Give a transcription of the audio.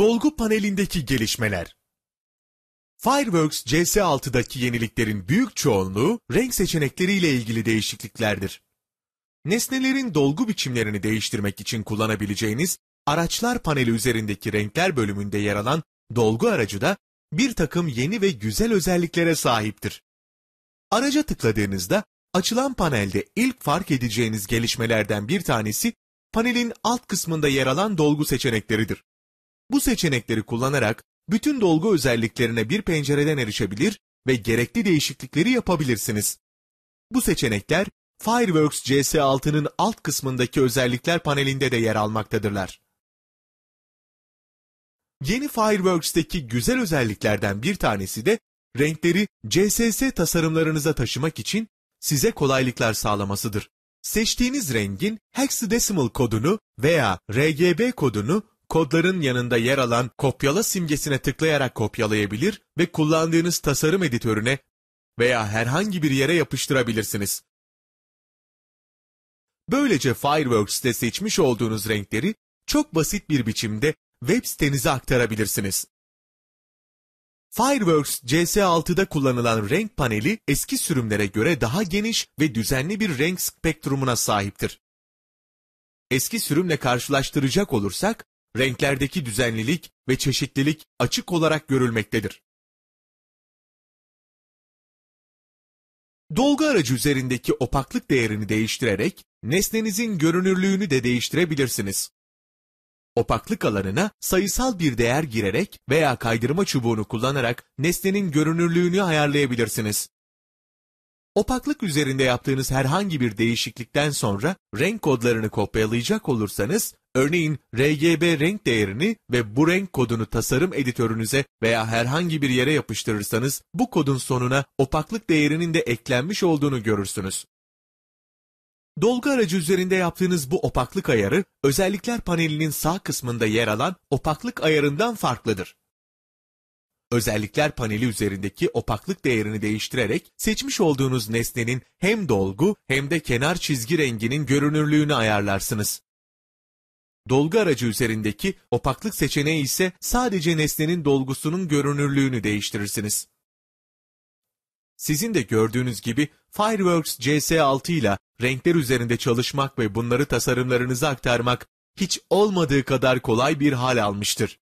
Dolgu panelindeki gelişmeler Fireworks CS6'daki yeniliklerin büyük çoğunluğu renk seçenekleriyle ilgili değişikliklerdir. Nesnelerin dolgu biçimlerini değiştirmek için kullanabileceğiniz araçlar paneli üzerindeki renkler bölümünde yer alan dolgu aracı da bir takım yeni ve güzel özelliklere sahiptir. Araca tıkladığınızda açılan panelde ilk fark edeceğiniz gelişmelerden bir tanesi panelin alt kısmında yer alan dolgu seçenekleridir. Bu seçenekleri kullanarak bütün dolgu özelliklerine bir pencereden erişebilir ve gerekli değişiklikleri yapabilirsiniz. Bu seçenekler Fireworks CS6'nın alt kısmındaki özellikler panelinde de yer almaktadırlar. Yeni Fireworks'teki güzel özelliklerden bir tanesi de renkleri CSS tasarımlarınıza taşımak için size kolaylıklar sağlamasıdır. Seçtiğiniz rengin hexadecimal kodunu veya RGB kodunu kodların yanında yer alan kopyala simgesine tıklayarak kopyalayabilir ve kullandığınız tasarım editörüne veya herhangi bir yere yapıştırabilirsiniz. Böylece Fireworks'te seçmiş olduğunuz renkleri çok basit bir biçimde web sitenize aktarabilirsiniz. Fireworks CS6'da kullanılan renk paneli eski sürümlere göre daha geniş ve düzenli bir renk spektrumuna sahiptir. Eski sürümle karşılaştıracak olursak, renklerdeki düzenlilik ve çeşitlilik açık olarak görülmektedir. Dolgu aracı üzerindeki opaklık değerini değiştirerek nesnenizin görünürlüğünü de değiştirebilirsiniz. Opaklık alanına sayısal bir değer girerek veya kaydırma çubuğunu kullanarak nesnenin görünürlüğünü ayarlayabilirsiniz. Opaklık üzerinde yaptığınız herhangi bir değişiklikten sonra renk kodlarını kopyalayacak olursanız, örneğin RGB renk değerini ve bu renk kodunu tasarım editörünüze veya herhangi bir yere yapıştırırsanız, bu kodun sonuna opaklık değerinin de eklenmiş olduğunu görürsünüz. Dolgu aracı üzerinde yaptığınız bu opaklık ayarı, özellikler panelinin sağ kısmında yer alan opaklık ayarından farklıdır. Özellikler paneli üzerindeki opaklık değerini değiştirerek seçmiş olduğunuz nesnenin hem dolgu hem de kenar çizgi renginin görünürlüğünü ayarlarsınız. Dolgu aracı üzerindeki opaklık seçeneği ise sadece nesnenin dolgusunun görünürlüğünü değiştirirsiniz. Sizin de gördüğünüz gibi Fireworks CS6 ile renkler üzerinde çalışmak ve bunları tasarımlarınıza aktarmak hiç olmadığı kadar kolay bir hal almıştır.